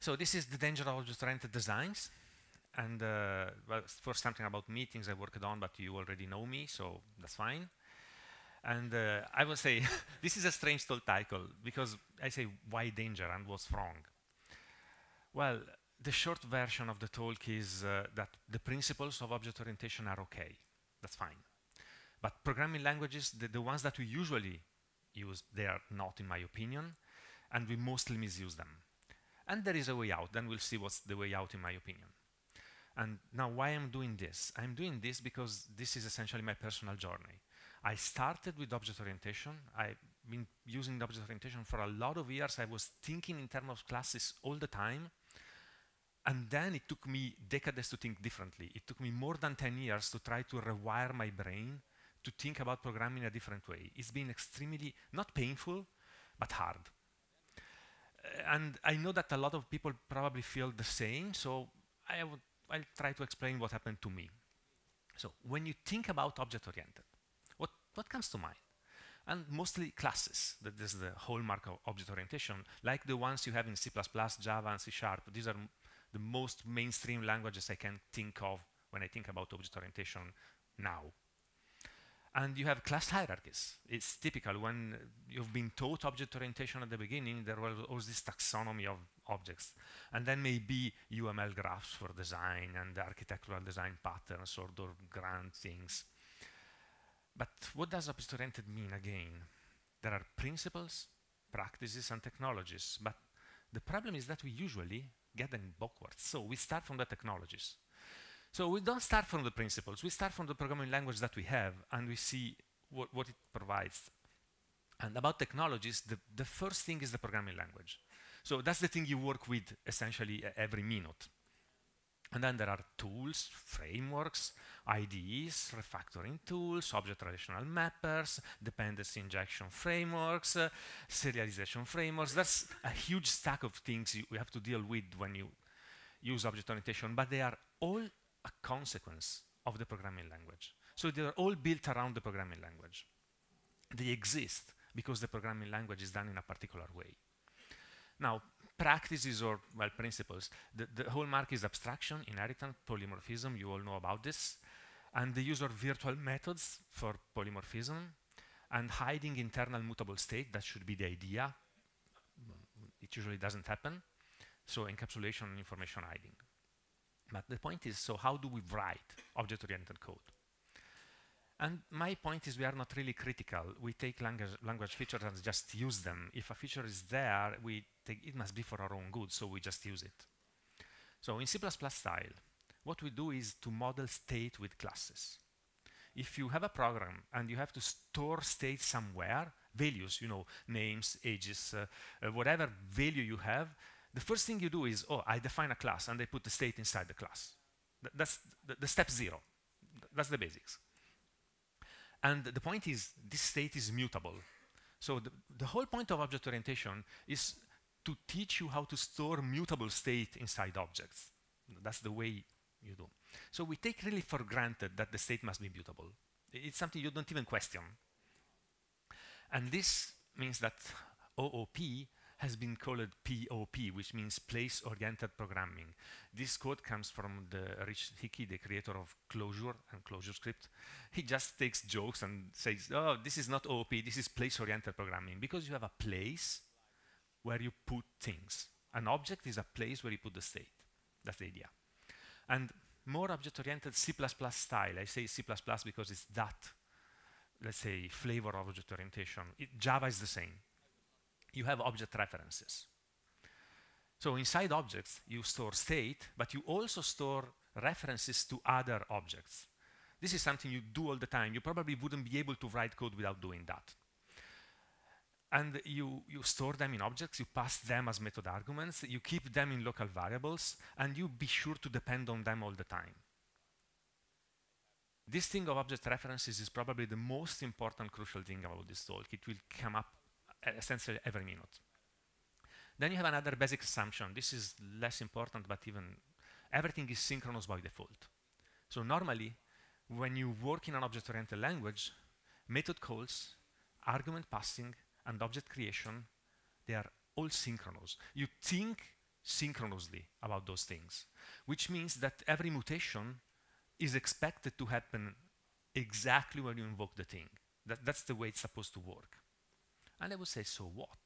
So this is the danger of just random designs. And uh, well, for something about meetings I worked on, but you already know me, so that's fine. And uh, I would say, this is a strange title because I say, why danger and what's wrong? Well, the short version of the talk is uh, that the principles of object orientation are okay. That's fine. But programming languages, the, the ones that we usually use, they are not, in my opinion, and we mostly misuse them. And there is a way out, then we'll see what's the way out, in my opinion. And now, why I'm doing this? I'm doing this because this is essentially my personal journey. I started with object orientation. I've been using object orientation for a lot of years. I was thinking in terms of classes all the time. And then it took me decades to think differently. It took me more than 10 years to try to rewire my brain to think about programming in a different way. It's been extremely, not painful, but hard. Uh, and I know that a lot of people probably feel the same, so I I'll try to explain what happened to me. So when you think about object-oriented, what comes to mind? And mostly classes, that is the hallmark of object orientation, like the ones you have in C++, Java, and C Sharp. These are the most mainstream languages I can think of when I think about object orientation now. And you have class hierarchies. It's typical when you've been taught object orientation at the beginning, there was all this taxonomy of objects. And then maybe UML graphs for design and architectural design patterns or grand things. But what does object Oriented mean again? There are principles, practices, and technologies, but the problem is that we usually get them backwards. So we start from the technologies. So we don't start from the principles, we start from the programming language that we have and we see what, what it provides. And about technologies, the, the first thing is the programming language. So that's the thing you work with essentially every minute. And then there are tools, frameworks, IDEs, refactoring tools, object relational mappers, dependency injection frameworks, uh, serialization frameworks. That's a huge stack of things you, you have to deal with when you use object orientation, but they are all a consequence of the programming language. So they are all built around the programming language. They exist because the programming language is done in a particular way. Now, practices or, well, principles. The, the hallmark is abstraction, inheritance, polymorphism, you all know about this, and the use of virtual methods for polymorphism, and hiding internal mutable state, that should be the idea. It usually doesn't happen. So encapsulation and information hiding. But the point is, so how do we write object-oriented code? And my point is we are not really critical. We take language, language features and just use them. If a feature is there, we take, it must be for our own good, so we just use it. So in C++ style, what we do is to model state with classes. If you have a program and you have to store state somewhere, values, you know, names, ages, uh, uh, whatever value you have, the first thing you do is, oh, I define a class and I put the state inside the class. Th that's th the step zero. Th that's the basics. And the point is, this state is mutable. So the, the whole point of object orientation is to teach you how to store mutable state inside objects. That's the way you do. So we take really for granted that the state must be mutable. It's something you don't even question. And this means that OOP has been called POP, which means place-oriented programming. This code comes from the Rich Hickey, the creator of Closure and ClojureScript. He just takes jokes and says, oh, this is not OP, this is place-oriented programming, because you have a place where you put things. An object is a place where you put the state. That's the idea. And more object-oriented C++ style. I say C++ because it's that, let's say, flavor of object orientation. It, Java is the same you have object references. So inside objects, you store state, but you also store references to other objects. This is something you do all the time. You probably wouldn't be able to write code without doing that. And you, you store them in objects, you pass them as method arguments, you keep them in local variables, and you be sure to depend on them all the time. This thing of object references is probably the most important crucial thing about this talk. It will come up essentially every minute. Then you have another basic assumption. This is less important, but even everything is synchronous by default. So normally, when you work in an object-oriented language, method calls, argument passing, and object creation, they are all synchronous. You think synchronously about those things, which means that every mutation is expected to happen exactly when you invoke the thing. That, that's the way it's supposed to work. And I would say, so what?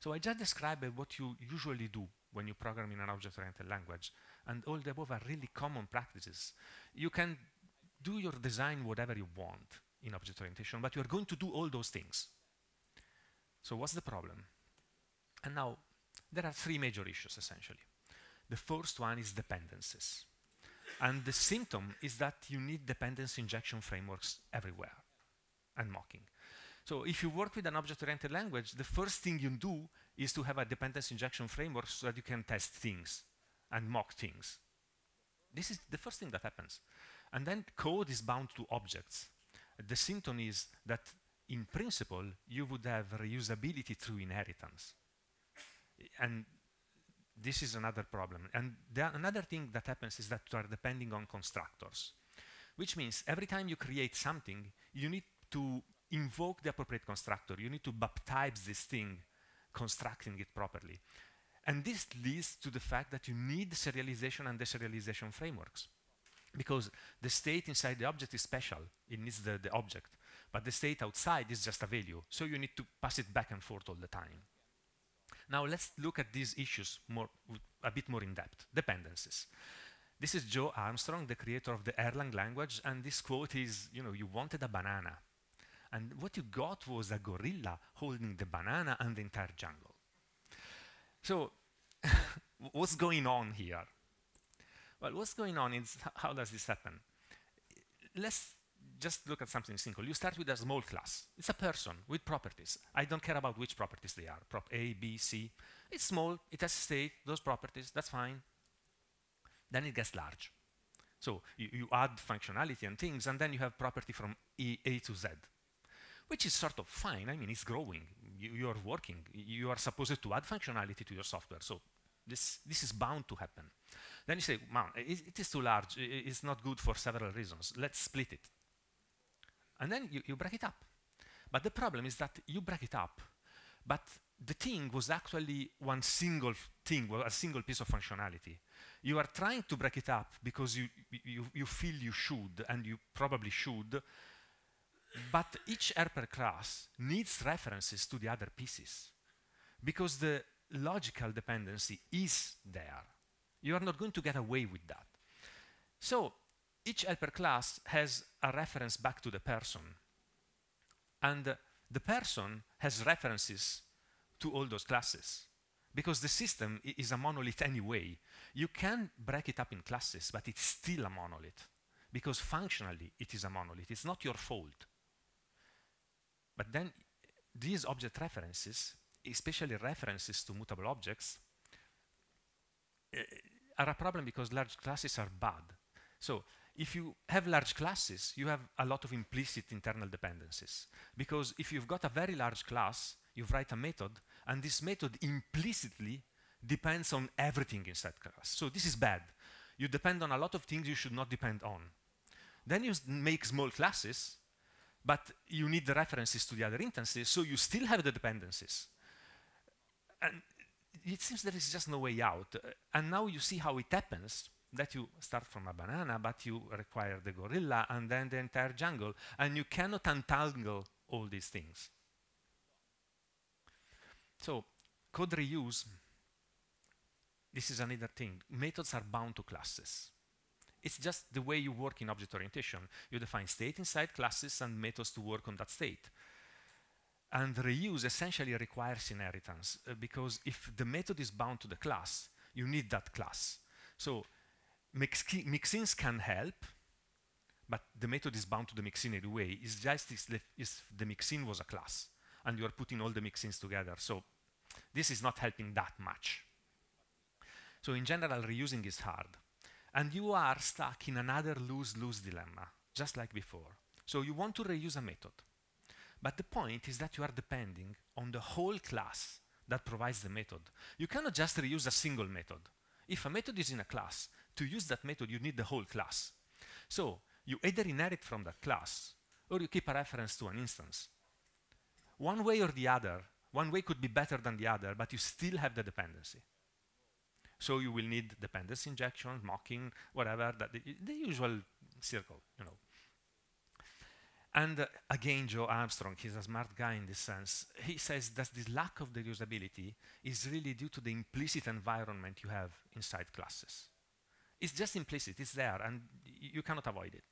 So I just described what you usually do when you program in an object-oriented language. And all the above are really common practices. You can do your design whatever you want in object orientation, but you're going to do all those things. So what's the problem? And now, there are three major issues, essentially. The first one is dependencies. And the symptom is that you need dependency injection frameworks everywhere and mocking. So if you work with an object-oriented language, the first thing you do is to have a dependency injection framework so that you can test things and mock things. This is the first thing that happens. And then code is bound to objects. The symptom is that in principle, you would have reusability through inheritance. And this is another problem. And another thing that happens is that you are depending on constructors, which means every time you create something, you need to invoke the appropriate constructor. You need to baptize this thing, constructing it properly. And this leads to the fact that you need serialization and deserialization frameworks. Because the state inside the object is special, it needs the, the object. But the state outside is just a value, so you need to pass it back and forth all the time. Now let's look at these issues more, a bit more in depth, dependencies. This is Joe Armstrong, the creator of the Erlang language, and this quote is, you know, you wanted a banana, and what you got was a gorilla holding the banana and the entire jungle. So what's going on here? Well, what's going on is how does this happen? Let's just look at something simple. You start with a small class. It's a person with properties. I don't care about which properties they are, prop A, B, C. It's small, it has state, those properties, that's fine. Then it gets large. So you, you, add functionality and things, and then you have property from e A to Z which is sort of fine. I mean, it's growing. You, you, are working. You are supposed to add functionality to your software. So this, this is bound to happen. Then you say, man, it, it is too large. It's not good for several reasons. Let's split it. And then you, you break it up. But the problem is that you break it up, but the thing was actually one single thing, well, a single piece of functionality. You are trying to break it up because you, you, you feel you should, and you probably should, but each helper class needs references to the other pieces because the logical dependency is there. You are not going to get away with that. So each helper class has a reference back to the person. And the person has references to all those classes because the system is a monolith anyway. You can break it up in classes, but it's still a monolith because functionally it is a monolith. It's not your fault. But then these object references, especially references to mutable objects, uh, are a problem because large classes are bad. So if you have large classes, you have a lot of implicit internal dependencies. Because if you've got a very large class, you write a method, and this method implicitly depends on everything inside class. So this is bad. You depend on a lot of things you should not depend on. Then you make small classes, but you need the references to the other instances, so you still have the dependencies. And it seems there is just no way out. Uh, and now you see how it happens that you start from a banana, but you require the gorilla and then the entire jungle, and you cannot untangle all these things. So, code reuse, this is another thing. Methods are bound to classes. It's just the way you work in object orientation. You define state inside classes and methods to work on that state. And reuse essentially requires inheritance uh, because if the method is bound to the class, you need that class. So mixins can help, but the method is bound to the mixin anyway. It's just if the mixin was a class and you are putting all the mixins together. So this is not helping that much. So in general, reusing is hard and you are stuck in another lose-lose dilemma, just like before. So you want to reuse a method. But the point is that you are depending on the whole class that provides the method. You cannot just reuse a single method. If a method is in a class, to use that method, you need the whole class. So you either inherit from that class, or you keep a reference to an instance. One way or the other, one way could be better than the other, but you still have the dependency. So you will need dependency injection, mocking, whatever, that the, the usual circle, you know. And uh, again, Joe Armstrong, he's a smart guy in this sense, he says that this lack of the usability is really due to the implicit environment you have inside classes. It's just implicit, it's there, and you cannot avoid it.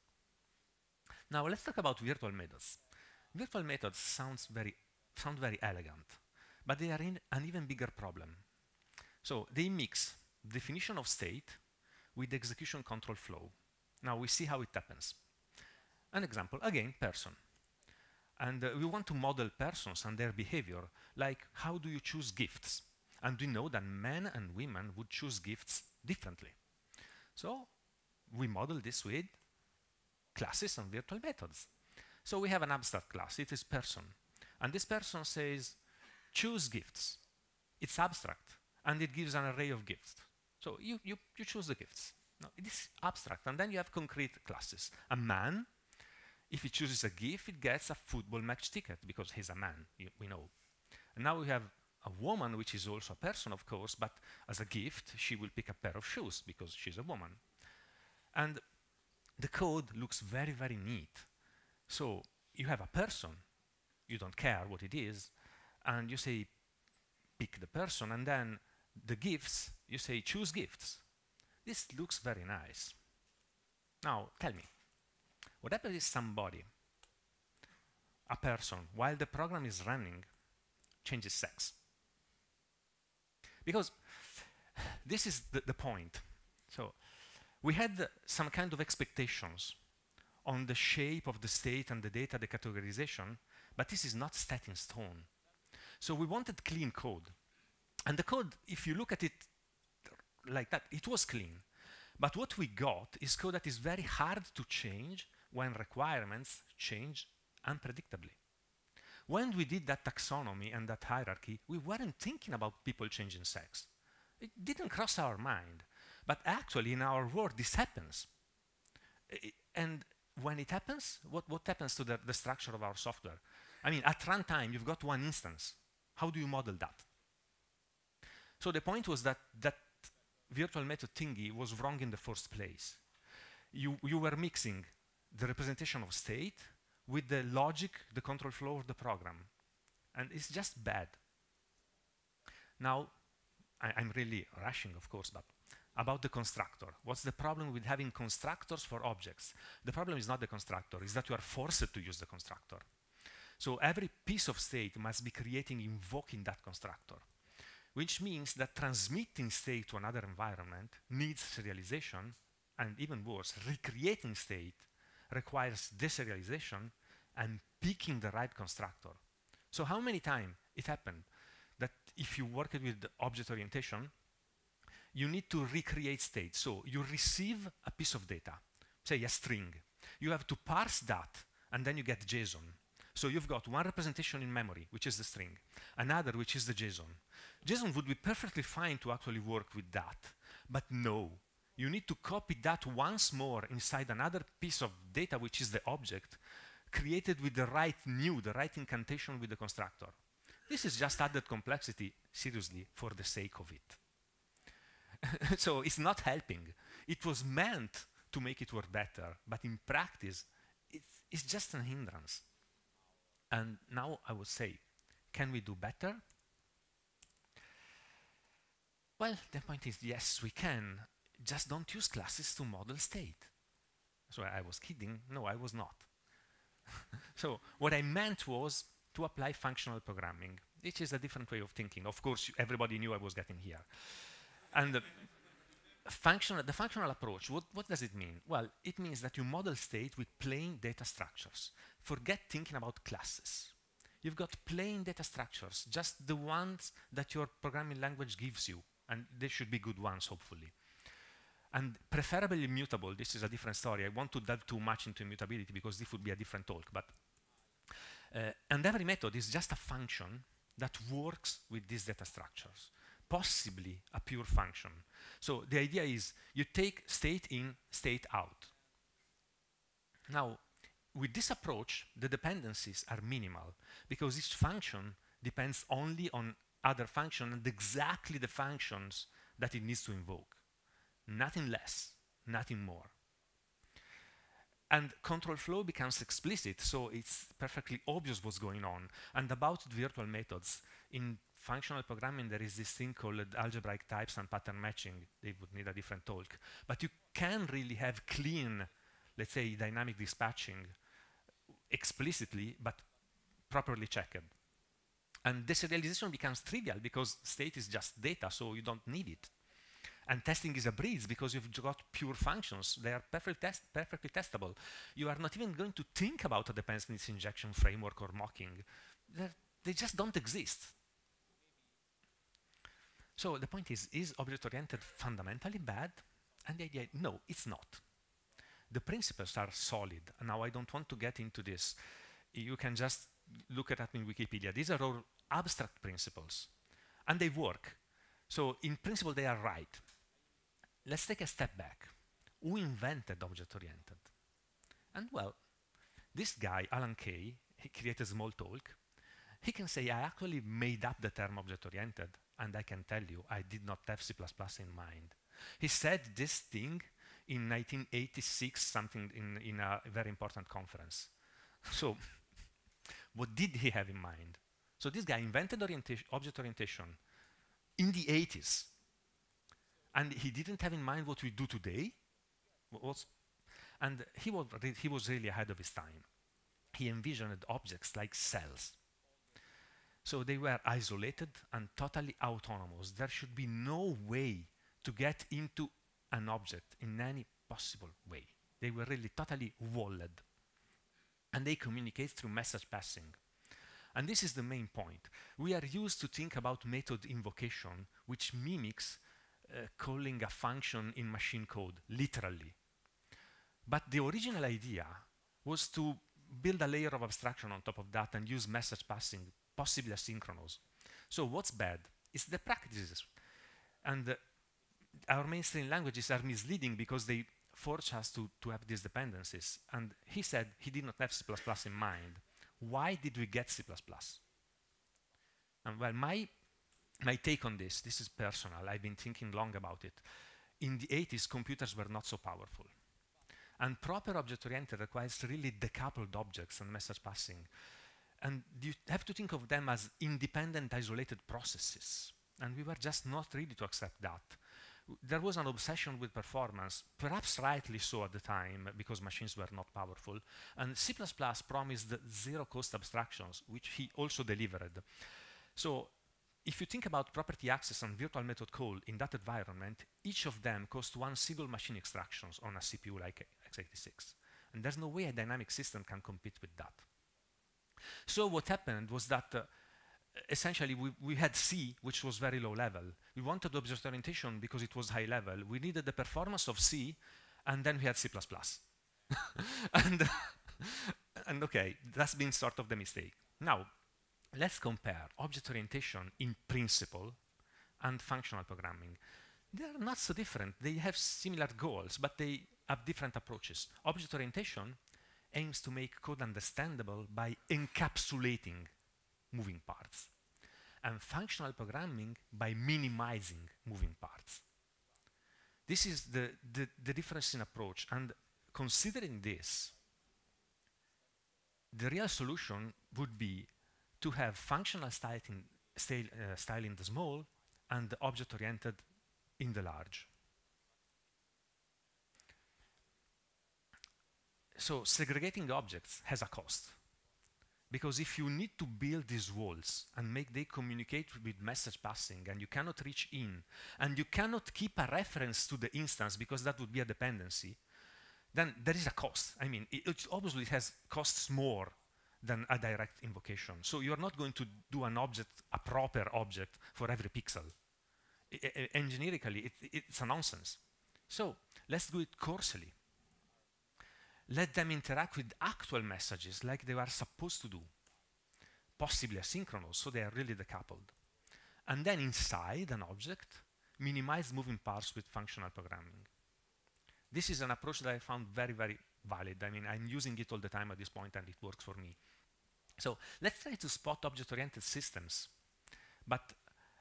Now let's talk about virtual methods. Virtual methods sounds very, sound very elegant, but they are an even bigger problem. So they mix definition of state with execution control flow. Now we see how it happens. An example, again, person. And uh, we want to model persons and their behavior, like how do you choose gifts? And we know that men and women would choose gifts differently. So we model this with classes and virtual methods. So we have an abstract class, it is person. And this person says, choose gifts. It's abstract, and it gives an array of gifts. So you, you, you choose the gifts. No, it is abstract. And then you have concrete classes. A man, if he chooses a gift, it gets a football match ticket because he's a man, you, we know. And now we have a woman, which is also a person, of course, but as a gift, she will pick a pair of shoes because she's a woman. And the code looks very, very neat. So you have a person, you don't care what it is, and you say, pick the person, and then the gifts you say choose gifts. This looks very nice. Now tell me, what happens if somebody, a person, while the program is running, changes sex? Because this is the, the point. So we had some kind of expectations on the shape of the state and the data, the categorization, but this is not set in stone. So we wanted clean code. And the code, if you look at it like that. It was clean. But what we got is code that is very hard to change when requirements change unpredictably. When we did that taxonomy and that hierarchy, we weren't thinking about people changing sex. It didn't cross our mind. But actually, in our world, this happens. and when it happens, what, what happens to the, the structure of our software? I mean, at runtime, you've got one instance. How do you model that? So the point was that that virtual method thingy was wrong in the first place. You, you were mixing the representation of state with the logic, the control flow of the program. And it's just bad. Now, I, am really rushing, of course, but about the constructor. What's the problem with having constructors for objects? The problem is not the constructor, it's that you are forced to use the constructor. So every piece of state must be creating, invoking that constructor which means that transmitting state to another environment needs serialization, and even worse, recreating state requires deserialization and picking the right constructor. So how many times it happened that if you work with object orientation, you need to recreate state. So you receive a piece of data, say a string. You have to parse that, and then you get JSON. So you've got one representation in memory, which is the string, another, which is the JSON. JSON would be perfectly fine to actually work with that, but no. You need to copy that once more inside another piece of data, which is the object, created with the right new, the right incantation with the constructor. This is just added complexity, seriously, for the sake of it. so it's not helping. It was meant to make it work better, but in practice, it's, it's just a hindrance. And now I would say, can we do better? Well, the point is, yes, we can. Just don't use classes to model state. So I was kidding. No, I was not. so what I meant was to apply functional programming, which is a different way of thinking. Of course, everybody knew I was getting here. And uh, functional, the functional approach, what, what does it mean? Well, it means that you model state with plain data structures. Forget thinking about classes. You've got plain data structures, just the ones that your programming language gives you, and they should be good ones, hopefully. And preferably immutable. this is a different story. I want to delve too much into immutability because this would be a different talk, but uh, and every method is just a function that works with these data structures possibly a pure function. So the idea is you take state in, state out. Now, with this approach, the dependencies are minimal because each function depends only on other function and exactly the functions that it needs to invoke. Nothing less, nothing more. And control flow becomes explicit, so it's perfectly obvious what's going on. And about virtual methods, in functional programming, there is this thing called algebraic types and pattern matching. They would need a different talk. But you can really have clean, let's say, dynamic dispatching explicitly, but properly checked. And deserialization becomes trivial because state is just data, so you don't need it. And testing is a breeze because you've got pure functions. They are perfect test, perfectly testable. You are not even going to think about a dependency injection framework or mocking. They're, they just don't exist. So the point is, is object-oriented fundamentally bad? And the idea, no, it's not. The principles are solid. Now, I don't want to get into this. You can just look at that in Wikipedia. These are all abstract principles, and they work. So in principle, they are right. Let's take a step back. Who invented object-oriented? And well, this guy, Alan Kay, he created Smalltalk. He can say, I actually made up the term object-oriented and I can tell you, I did not have C++ in mind. He said this thing in 1986, something in, in a very important conference. So what did he have in mind? So this guy invented orientation, object orientation in the 80s. And he didn't have in mind what we do today. What's and he was, he was really ahead of his time. He envisioned objects like cells. So they were isolated and totally autonomous. There should be no way to get into an object in any possible way. They were really totally walled. And they communicate through message passing. And this is the main point. We are used to think about method invocation, which mimics uh, calling a function in machine code, literally. But the original idea was to build a layer of abstraction on top of that and use message passing possibly asynchronous. So what's bad? It's the practices. And uh, our mainstream languages are misleading because they force us to, to have these dependencies. And he said he did not have C++ in mind. Why did we get C++? And well, my, my take on this, this is personal, I've been thinking long about it. In the 80s, computers were not so powerful. And proper object-oriented requires really decoupled objects and message passing. And you have to think of them as independent, isolated processes. And we were just not ready to accept that. There was an obsession with performance, perhaps rightly so at the time, because machines were not powerful. And C++ promised zero-cost abstractions, which he also delivered. So if you think about property access and virtual method call in that environment, each of them cost one single machine extractions on a CPU like x86. And there's no way a dynamic system can compete with that. So what happened was that uh, essentially we, we had C, which was very low level. We wanted object orientation because it was high level. We needed the performance of C, and then we had C++. and, and okay, that's been sort of the mistake. Now, let's compare object orientation in principle and functional programming. They are not so different. They have similar goals, but they have different approaches. Object orientation aims to make code understandable by encapsulating moving parts, and functional programming by minimizing moving parts. This is the, the, the difference in approach, and considering this, the real solution would be to have functional uh, style in the small and object-oriented in the large. so segregating objects has a cost. Because if you need to build these walls and make they communicate with message passing and you cannot reach in and you cannot keep a reference to the instance because that would be a dependency, then there is a cost. I mean, it, it obviously has costs more than a direct invocation. So you're not going to do an object, a proper object for every pixel. I, I, engineerically, it, it's a nonsense. So let's do it coarsely let them interact with actual messages like they were supposed to do, possibly asynchronous, so they are really decoupled. And then inside an object, minimize moving parts with functional programming. This is an approach that I found very, very valid. I mean, I'm using it all the time at this point and it works for me. So let's try to spot object-oriented systems, but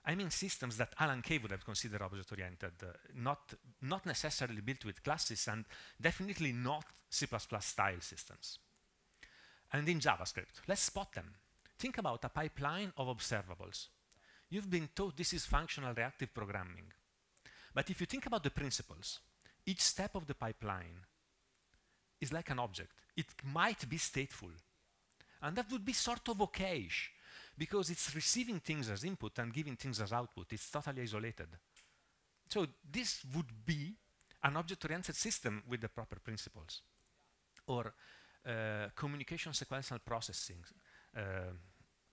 I mean systems that Alan Kay would have considered object-oriented, uh, not, not necessarily built with classes and definitely not C++ style systems. And in JavaScript, let's spot them. Think about a pipeline of observables. You've been taught this is functional reactive programming. But if you think about the principles, each step of the pipeline is like an object. It might be stateful. And that would be sort of okayish because it's receiving things as input and giving things as output. It's totally isolated. So this would be an object-oriented system with the proper principles. Or uh, communication sequential processing, uh,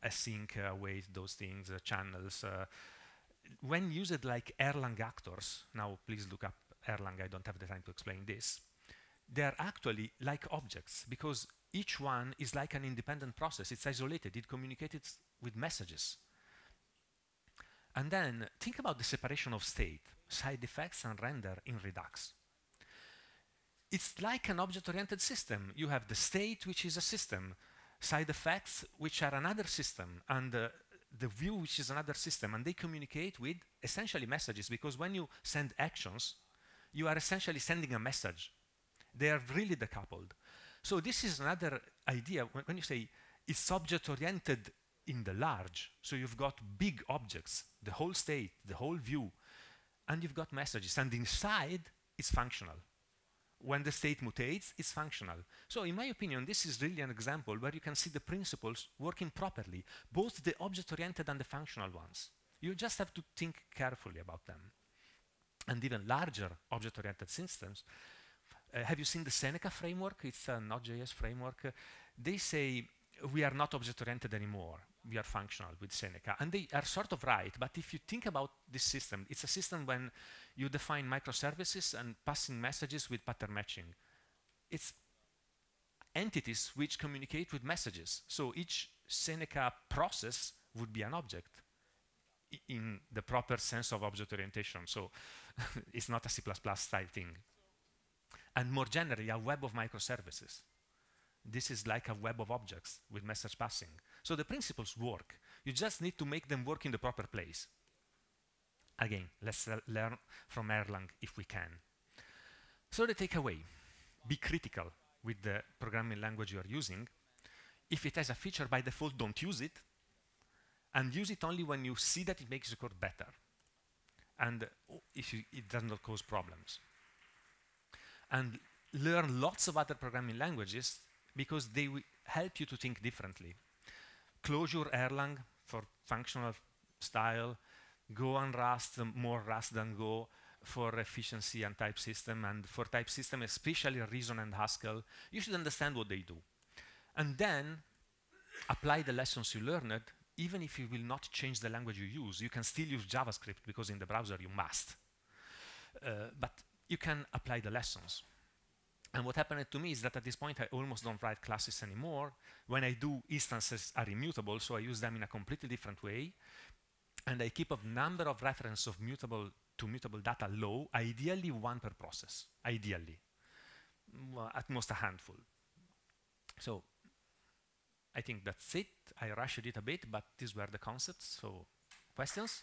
async, await, uh, those things, uh, channels. Uh, when used like Erlang actors, now please look up Erlang, I don't have the time to explain this, they're actually like objects because each one is like an independent process. It's isolated. It communicates with messages. And then think about the separation of state, side effects and render in Redux. It's like an object-oriented system. You have the state, which is a system, side effects, which are another system, and uh, the view, which is another system, and they communicate with essentially messages, because when you send actions, you are essentially sending a message. They are really decoupled. So this is another idea. When, when you say it's object-oriented in the large, so you've got big objects, the whole state, the whole view, and you've got messages. And inside, it's functional. When the state mutates, it's functional. So in my opinion, this is really an example where you can see the principles working properly, both the object-oriented and the functional ones. You just have to think carefully about them. And even larger object-oriented systems uh, have you seen the Seneca framework? It's a uh, Node.js framework. They say we are not object-oriented anymore. We are functional with Seneca. And they are sort of right, but if you think about this system, it's a system when you define microservices and passing messages with pattern matching. It's entities which communicate with messages. So each Seneca process would be an object in the proper sense of object orientation. So it's not a C++ style thing and more generally, a web of microservices. This is like a web of objects with message passing. So the principles work. You just need to make them work in the proper place. Again, let's uh, learn from Erlang if we can. So the takeaway, be critical with the programming language you are using. If it has a feature by default, don't use it. And use it only when you see that it makes your code better. And uh, if you, it does not cause problems and learn lots of other programming languages because they will help you to think differently. Closure Erlang for functional style, Go and Rust, um, more Rust than Go for efficiency and type system, and for type system, especially Reason and Haskell, you should understand what they do. And then apply the lessons you learned, even if you will not change the language you use. You can still use JavaScript because in the browser you must. Uh, but you can apply the lessons. And what happened to me is that at this point, I almost don't write classes anymore. When I do, instances are immutable, so I use them in a completely different way. And I keep a number of reference of mutable to mutable data low, ideally one per process, ideally. Well, at most a handful. So I think that's it. I rushed it a bit, but these were the concepts. So questions?